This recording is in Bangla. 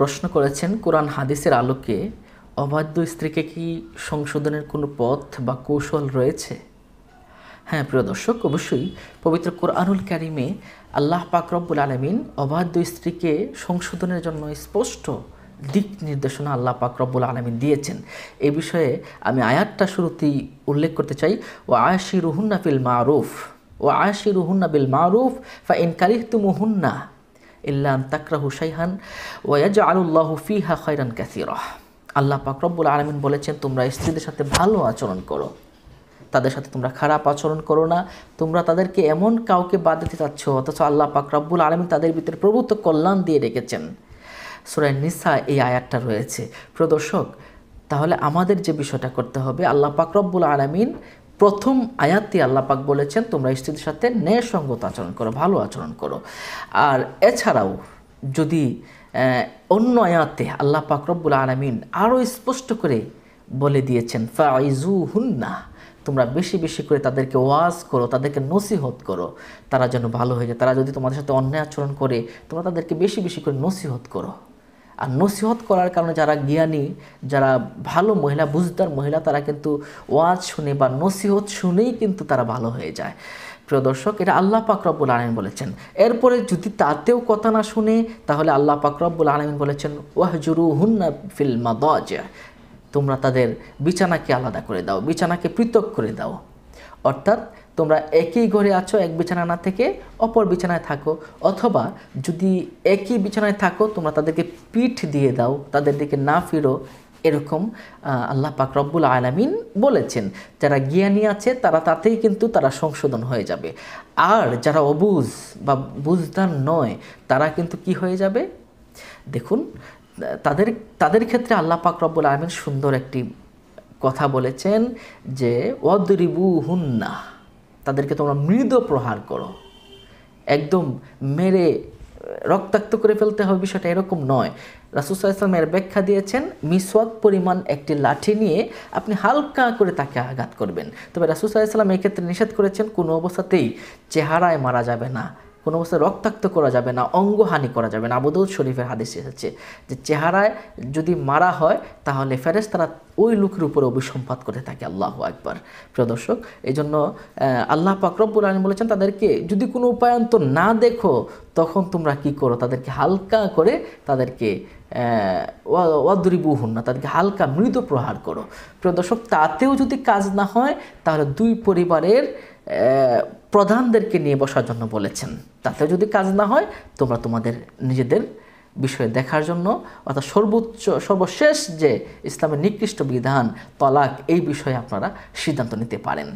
প্রশ্ন করেছেন কোরআন হাদিসের আলোকে অবাধ্য স্ত্রীকে কি সংশোধনের কোনো পথ বা কৌশল রয়েছে হ্যাঁ প্রিয় দর্শক অবশ্যই পবিত্র কোরআনুল ক্যারিমে আল্লাহ পাকরব্বুল আলমিন অবাধ্য স্ত্রীকে সংশোধনের জন্য স্পষ্ট দিক নির্দেশনা আল্লাহ পাকরব্বুল আলমিন দিয়েছেন এ বিষয়ে আমি আয়াতটা শুরুতেই উল্লেখ করতে চাই ও আয়াসি রুহুন্না ফিল মারুফ ও আয়াসি রুহুন্না বিল মারুফ ফা তু তুমুহুন্না ইল্লান তাকরাহু সাইহান ওয়াজ আলুল্লাহ ফিহা খৈরান ক্যাসিরহ আল্লাহ পাকরব্বুল আলমিন বলেছেন তোমরা স্ত্রীদের সাথে ভালো আচরণ করো তাদের সাথে তোমরা খারাপ আচরণ করো না তোমরা তাদেরকে এমন কাউকে বাদ দিতে চাচ্ছ অথচ আল্লাহ পাকরব্বুল আলমী তাদের ভিতরে প্রভূত কল্যাণ দিয়ে রেখেছেন সুরায় নিসা এই আয়াতটা রয়েছে প্রদর্শক তাহলে আমাদের যে বিষয়টা করতে হবে আল্লাহ পাকরব্বুল আলমিন প্রথম আয়াতটি আল্লাপাক বলেছেন তোমরা স্ত্রীদের সাথে ন্যায়সঙ্গত আচরণ করো ভালো আচরণ করো আর এছাড়াও যদি অন্য আয়াতে আল্লাহ পাক রব্বুল আলমিন আরও স্পষ্ট করে বলে দিয়েছেন ফাইজু হুন্না তোমরা বেশি বেশি করে তাদেরকে ওয়াজ করো তাদেরকে নসিহত করো তারা যেন ভালো হয়ে যায় তারা যদি তোমাদের সাথে অন্যায় আচরণ করে তোমরা তাদেরকে বেশি বেশি করে নসিহত করো আর নসিহত করার কারণে যারা জ্ঞানী যারা ভালো মহিলা বুঝদার মহিলা তারা কিন্তু ওয়াজ শুনে বা নসিহত শুনেই কিন্তু তারা ভালো হয়ে যায় প্রিয় দর্শক এটা আল্লাহ পাক রব্বুল আলমিন বলেছেন এরপরে যদি তাতেও কথা না শুনে তাহলে আল্লাহ পাক রব্বুল আলমিন বলেছেন ওয়াহজুরু হুন্না ফিল মাদজ তোমরা তাদের বিছানাকে আলাদা করে দাও বিছানাকে পৃথক করে দাও অর্থাৎ তোমরা একই ঘরে আছো এক বিছানা না থেকে অপর বিছানায় থাকো অথবা যদি একই বিছানায় থাকো তোমরা তাদেরকে পিঠ দিয়ে দাও তাদের দিকে না ফিরো এরকম আল্লাহ পাক রব্বুল আলামিন বলেছেন যারা জ্ঞানী আছে তারা তাতেই কিন্তু তারা সংশোধন হয়ে যাবে আর যারা অবুজ বা বুঝদার নয় তারা কিন্তু কি হয়ে যাবে দেখুন তাদের তাদের ক্ষেত্রে আল্লাহ পাক রব্বুল আলমিন সুন্দর একটি কথা বলেছেন যে অদরিবু হুন্না তাদেরকে তোমরা মৃদ প্রহার করো একদম মেরে রক্তাক্ত করে ফেলতে হবে বিষয়টা এরকম নয় রাসুসাহ ইসলামের ব্যাখ্যা দিয়েছেন মিসওয়াক পরিমাণ একটি লাঠি নিয়ে আপনি হালকা করে তাকে আঘাত করবেন তবে রাসুসাহ ইসলাম এক্ষেত্রে নিষেধ করেছেন কোনো অবস্থাতেই চেহারায় মারা যাবে না কোনো অবস্থায় রক্তাক্ত করা যাবে না অঙ্গহানি করা যাবে না আবুদৌদ শরীফের হাদিস এসেছে যে চেহারায় যদি মারা হয় তাহলে ফেরেস তারা ওই লোকের উপরে অভিসম্পাত করে থাকে আল্লাহ একবার প্রিয় দর্শক এই জন্য আল্লাহ পাকরব্বুল আলম বলেছেন তাদেরকে যদি কোনো উপায়ন্ত না দেখো তখন তোমরা কি করো তাদেরকে হালকা করে তাদেরকে ওয়াদুরিবু হন না তাদেরকে হালকা মৃত প্রহার করো প্রিয় দর্শক তাতেও যদি কাজ না হয় তাহলে দুই পরিবারের প্রধানদেরকে নিয়ে বসার জন্য বলেছেন তাতে যদি কাজ না হয় তোমরা তোমাদের নিজেদের বিষয়ে দেখার জন্য অর্থাৎ সর্বোচ্চ সর্বশেষ যে ইসলামের নিকৃষ্ট বিধান তলাক এই বিষয়ে আপনারা সিদ্ধান্ত নিতে পারেন